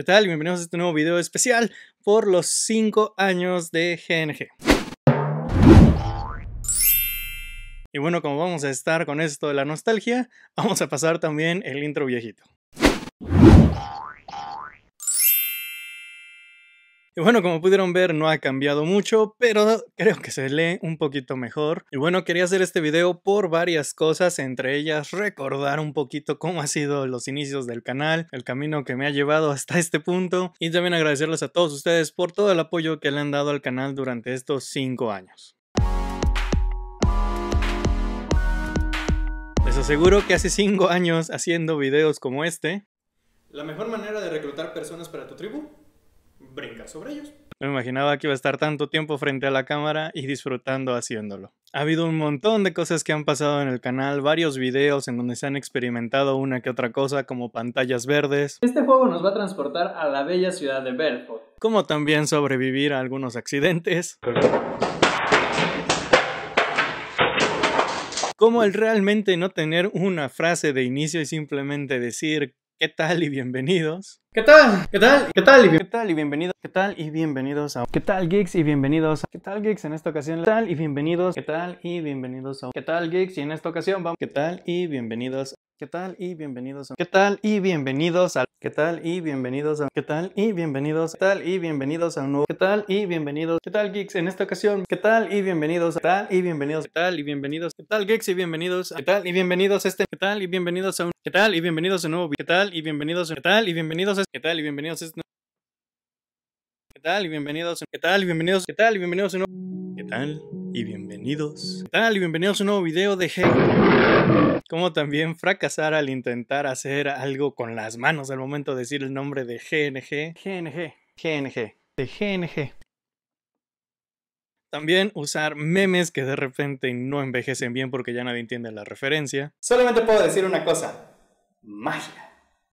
¿Qué tal? Bienvenidos a este nuevo video especial por los 5 años de GNG. Y bueno, como vamos a estar con esto de la nostalgia, vamos a pasar también el intro viejito. Y bueno, como pudieron ver, no ha cambiado mucho, pero creo que se lee un poquito mejor. Y bueno, quería hacer este video por varias cosas, entre ellas recordar un poquito cómo han sido los inicios del canal, el camino que me ha llevado hasta este punto y también agradecerles a todos ustedes por todo el apoyo que le han dado al canal durante estos 5 años. Les aseguro que hace 5 años haciendo videos como este, la mejor manera de reclutar personas para tu tribu Brinca sobre ellos. No me imaginaba que iba a estar tanto tiempo frente a la cámara y disfrutando haciéndolo. Ha habido un montón de cosas que han pasado en el canal, varios videos en donde se han experimentado una que otra cosa como pantallas verdes. Este juego nos va a transportar a la bella ciudad de Belfort. Como también sobrevivir a algunos accidentes. como el realmente no tener una frase de inicio y simplemente decir ¿Qué tal y bienvenidos? ¿Qué tal? ¿Qué tal? ¿Qué tal? Y ¿Qué tal y bienvenidos? ¿Qué tal y bienvenidos a ¿Qué tal geeks y bienvenidos ¿Qué tal geeks en esta ocasión? ¿Qué tal y bienvenidos? ¿Qué tal y bienvenidos a ¿Qué tal geeks y en esta ocasión vamos? ¿Qué tal y bienvenidos ¿Qué tal y bienvenidos a... ¿Qué tal y bienvenidos al... ¿Qué tal y bienvenidos a... ¿Qué tal y bienvenidos? ¿Qué tal y bienvenidos a un nuevo... ¿Qué tal y bienvenidos? ¿Qué tal geeks en esta ocasión? ¿Qué tal y bienvenidos? ¿Qué tal y bienvenidos? ¿Qué tal y bienvenidos? ¿Qué tal geeks y bienvenidos? ¿Qué tal y bienvenidos a este? ¿Qué tal y bienvenidos a un... ¿Qué tal y bienvenidos a un nuevo... ¿Qué tal y bienvenidos? ¿Qué tal y bienvenidos a... ¿Qué tal y bienvenidos a este? ¿Qué tal y bienvenidos? ¿Qué tal y bienvenidos? ¿Qué tal y bienvenidos a un nuevo... ¿Qué tal? Y bienvenidos. ¿Qué tal? Y bienvenidos a un nuevo video de Hey. Como también fracasar al intentar hacer algo con las manos al momento de decir el nombre de GNG. GNG. GNG. De GNG. También usar memes que de repente no envejecen bien porque ya nadie entiende la referencia. Solamente puedo decir una cosa. Magia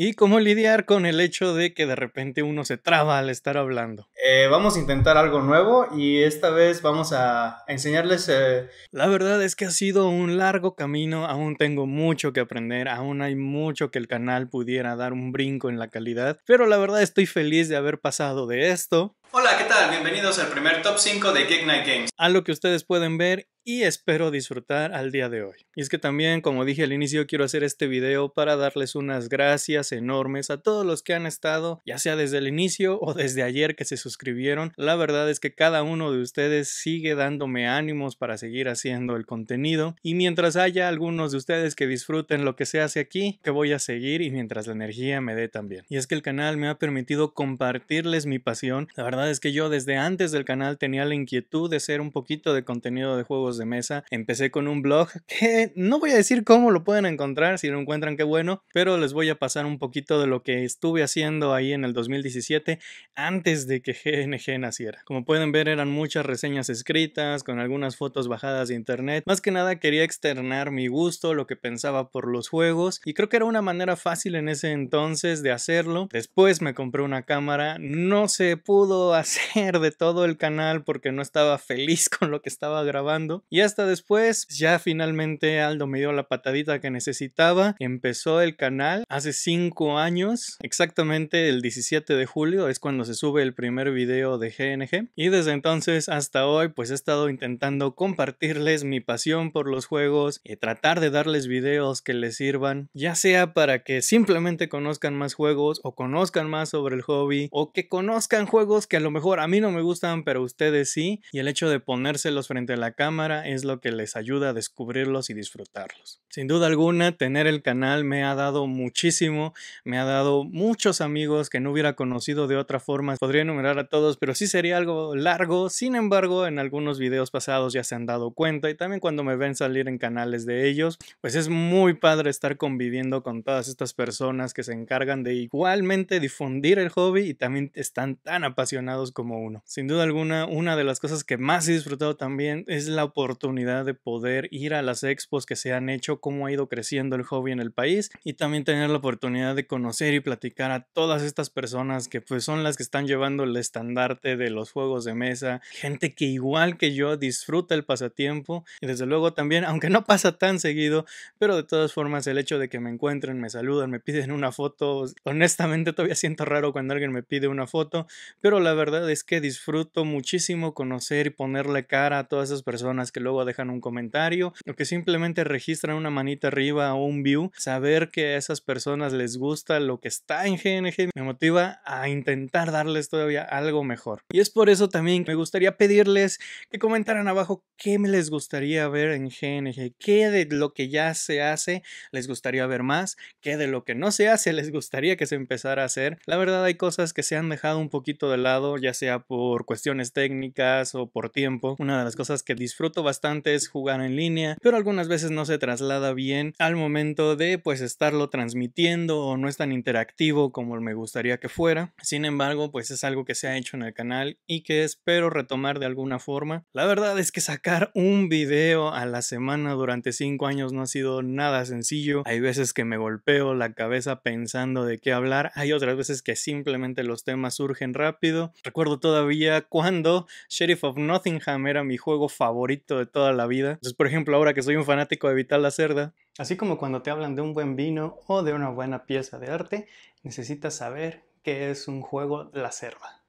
y cómo lidiar con el hecho de que de repente uno se traba al estar hablando. Eh, vamos a intentar algo nuevo y esta vez vamos a, enseñarles... Eh, la verdad es que ha sido un largo camino, aún tengo mucho que aprender, aún hay mucho que el canal pudiera dar un brinco en la calidad, pero la verdad estoy feliz de haber pasado de esto. Hola, ¿qué tal? Bienvenidos al primer top 5 de Geek Night Games. A lo que ustedes pueden ver, y espero disfrutar al día de hoy. Y es que también, como dije al inicio, quiero hacer este video para darles unas gracias enormes a todos los que han estado, ya sea desde el inicio o desde ayer que se suscribieron. La verdad es que cada uno de ustedes sigue dándome ánimos para seguir haciendo el contenido y mientras haya algunos de ustedes que disfruten lo que se hace aquí, que voy a seguir y mientras la energía me dé también. Y es que el canal me ha permitido compartirles mi pasión. La verdad es que yo desde antes del canal tenía la inquietud de hacer un poquito de contenido de juego de mesa. Empecé con un blog que no voy a decir cómo lo pueden encontrar, si lo encuentran qué bueno, pero les voy a pasar un poquito de lo que estuve haciendo ahí en el 2017 antes de que GNG naciera. Como pueden ver eran muchas reseñas escritas con algunas fotos bajadas de internet. Más que nada quería externar mi gusto, lo que pensaba por los juegos y creo que era una manera fácil en ese entonces de hacerlo. Después me compré una cámara, no se pudo hacer de todo el canal porque no estaba feliz con lo que estaba grabando y hasta después, ya finalmente Aldo me dio la patadita que necesitaba. Empezó el canal hace 5 años, exactamente el 17 de julio es cuando se sube el primer video de GNG. Y desde entonces hasta hoy, pues he estado intentando compartirles mi pasión por los juegos y eh, tratar de darles videos que les sirvan, ya sea para que simplemente conozcan más juegos o conozcan más sobre el hobby o que conozcan juegos que a lo mejor a mí no me gustan, pero ustedes sí. Y el hecho de ponérselos frente a la cámara es lo que les ayuda a descubrirlos y disfrutarlos. Sin duda alguna, tener el canal me ha dado muchísimo, me ha dado muchos amigos que no hubiera conocido de otra forma. Podría enumerar a todos, pero sí sería algo largo. Sin embargo, en algunos videos pasados ya se han dado cuenta y también cuando me ven salir en canales de ellos, pues es muy padre estar conviviendo con todas estas personas que se encargan de igualmente difundir el hobby y también están tan apasionados como uno. Sin duda alguna, una de las cosas que más he disfrutado también es la oportunidad oportunidad de poder ir a las expos que se han hecho, cómo ha ido creciendo el hobby en el país y también tener la oportunidad de conocer y platicar a todas estas personas que pues son las que están llevando el estandarte de los juegos de mesa, gente que igual que yo disfruta el pasatiempo y desde luego también, aunque no pasa tan seguido, pero de todas formas el hecho de que me encuentren, me saludan, me piden una foto, honestamente todavía siento raro cuando alguien me pide una foto, pero la verdad es que disfruto muchísimo conocer y ponerle cara a todas esas personas que luego dejan un comentario o que simplemente registran una manita arriba o un view, saber que a esas personas les gusta lo que está en GNG me motiva a intentar darles todavía algo mejor. Y es por eso también me gustaría pedirles que comentaran abajo qué me les gustaría ver en GNG, qué de lo que ya se hace les gustaría ver más, qué de lo que no se hace les gustaría que se empezara a hacer. La verdad hay cosas que se han dejado un poquito de lado, ya sea por cuestiones técnicas o por tiempo. Una de las cosas que disfruto bastante es jugar en línea, pero algunas veces no se traslada bien al momento de pues estarlo transmitiendo o no es tan interactivo como me gustaría que fuera. Sin embargo, pues es algo que se ha hecho en el canal y que espero retomar de alguna forma. La verdad es que sacar un video a la semana durante 5 años no ha sido nada sencillo. Hay veces que me golpeo la cabeza pensando de qué hablar, hay otras veces que simplemente los temas surgen rápido. Recuerdo todavía cuando Sheriff of Nottingham era mi juego favorito de toda la vida. Entonces, por ejemplo, ahora que soy un fanático de Vital la Cerda. Así como cuando te hablan de un buen vino o de una buena pieza de arte, necesitas saber qué es un juego la cerda.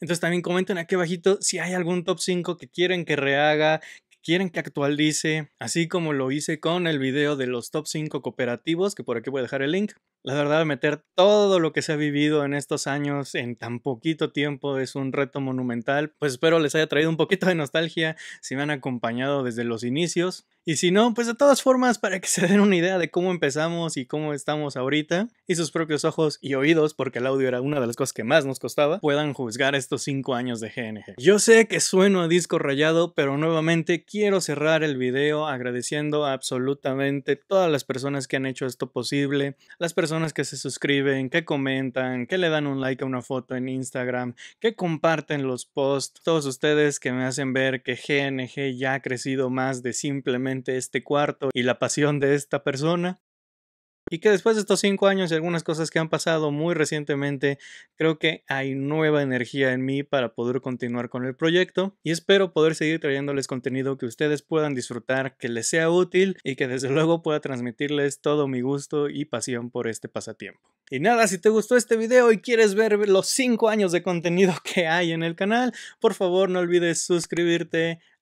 Entonces también comenten aquí abajito si hay algún top 5 que quieren que rehaga, quieren que actualice, así como lo hice con el video de los top 5 cooperativos, que por aquí voy a dejar el link. La verdad, meter todo lo que se ha vivido en estos años en tan poquito tiempo es un reto monumental. Pues espero les haya traído un poquito de nostalgia si me han acompañado desde los inicios. Y si no, pues de todas formas, para que se den una idea de cómo empezamos y cómo estamos ahorita, y sus propios ojos y oídos, porque el audio era una de las cosas que más nos costaba, puedan juzgar estos cinco años de GNG. Yo sé que sueno a disco rayado, pero nuevamente quiero cerrar el video agradeciendo a absolutamente todas las personas que han hecho esto posible, las personas que se suscriben, que comentan, que le dan un like a una foto en Instagram, que comparten los posts, todos ustedes que me hacen ver que GNG ya ha crecido más de simplemente este cuarto y la pasión de esta persona. Y que después de estos cinco años y algunas cosas que han pasado muy recientemente, creo que hay nueva energía en mí para poder continuar con el proyecto y espero poder seguir trayéndoles contenido que ustedes puedan disfrutar, que les sea útil y que desde luego pueda transmitirles todo mi gusto y pasión por este pasatiempo. Y nada, si te gustó este video y quieres ver los cinco años de contenido que hay en el canal, por favor no olvides suscribirte,